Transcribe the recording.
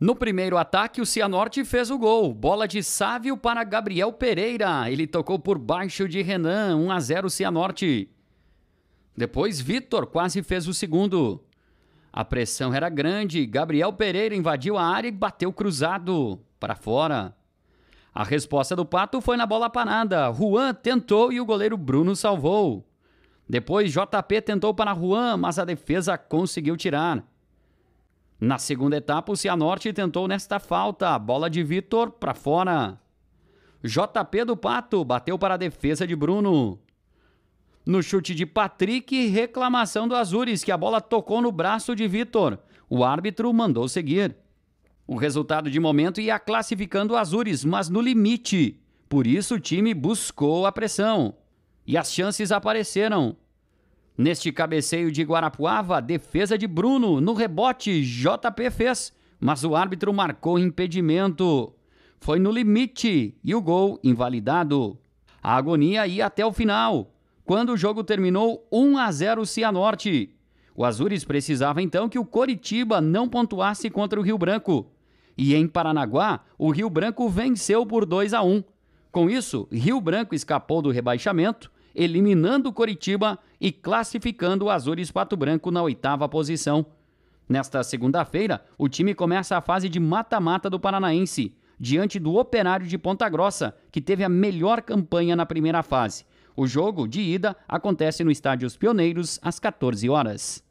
No primeiro ataque, o Cianorte fez o gol. Bola de Sávio para Gabriel Pereira. Ele tocou por baixo de Renan. 1 a 0 Cianorte. Depois, Vitor quase fez o segundo. A pressão era grande. Gabriel Pereira invadiu a área e bateu cruzado para fora. A resposta do Pato foi na bola parada. Juan tentou e o goleiro Bruno salvou. Depois, JP tentou para Juan, mas a defesa conseguiu tirar. Na segunda etapa, o Cianorte tentou nesta falta. Bola de Vitor para fora. JP do Pato bateu para a defesa de Bruno. No chute de Patrick, reclamação do Azures, que a bola tocou no braço de Vitor. O árbitro mandou seguir. O resultado de momento ia classificando o Azures, mas no limite. Por isso o time buscou a pressão. E as chances apareceram. Neste cabeceio de Guarapuava, defesa de Bruno. No rebote, JP fez, mas o árbitro marcou impedimento. Foi no limite e o gol invalidado. A agonia ia até o final, quando o jogo terminou 1 a 0 Cianorte. O Azures precisava então que o Coritiba não pontuasse contra o Rio Branco. E em Paranaguá, o Rio Branco venceu por 2 a 1. Com isso, Rio Branco escapou do rebaixamento eliminando o Coritiba e classificando o Azures Pato Branco na oitava posição. Nesta segunda-feira, o time começa a fase de mata-mata do Paranaense, diante do Operário de Ponta Grossa, que teve a melhor campanha na primeira fase. O jogo de ida acontece no Estádio Os Pioneiros às 14 horas.